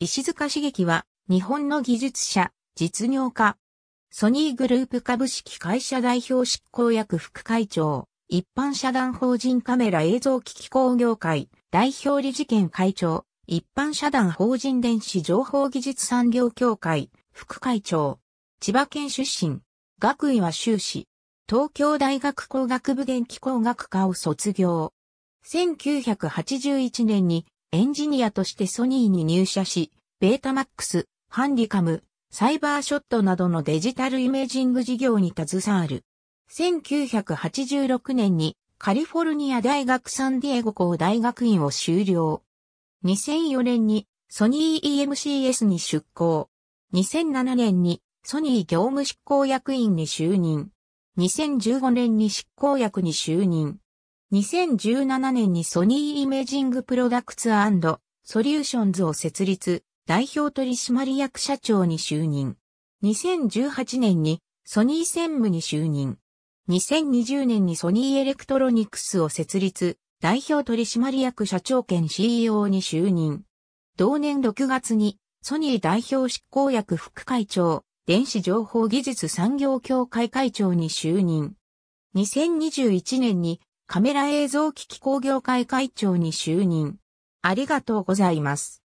石塚茂樹は、日本の技術者、実業家。ソニーグループ株式会社代表執行役副会長、一般社団法人カメラ映像機器工業会、代表理事兼会長、一般社団法人電子情報技術産業協会、副会長。千葉県出身。学位は修士。東京大学工学部電気工学科を卒業。1981年にエンジニアとしてソニーに入社し、ベータマックス、ハンディカム、サイバーショットなどのデジタルイメージング事業に携わる。1986年にカリフォルニア大学サンディエゴ校大学院を修了。2004年にソニー EMCS に出向。2007年にソニー業務執行役員に就任。2015年に執行役に就任。2017年にソニーイメージングプロダクツソリューションズを設立、代表取締役社長に就任。2018年にソニー専務に就任。2020年にソニーエレクトロニクスを設立、代表取締役社長兼 CEO に就任。同年6月にソニー代表執行役副会長、電子情報技術産業協会会長に就任。2021年にカメラ映像機器工業会会長に就任。ありがとうございます。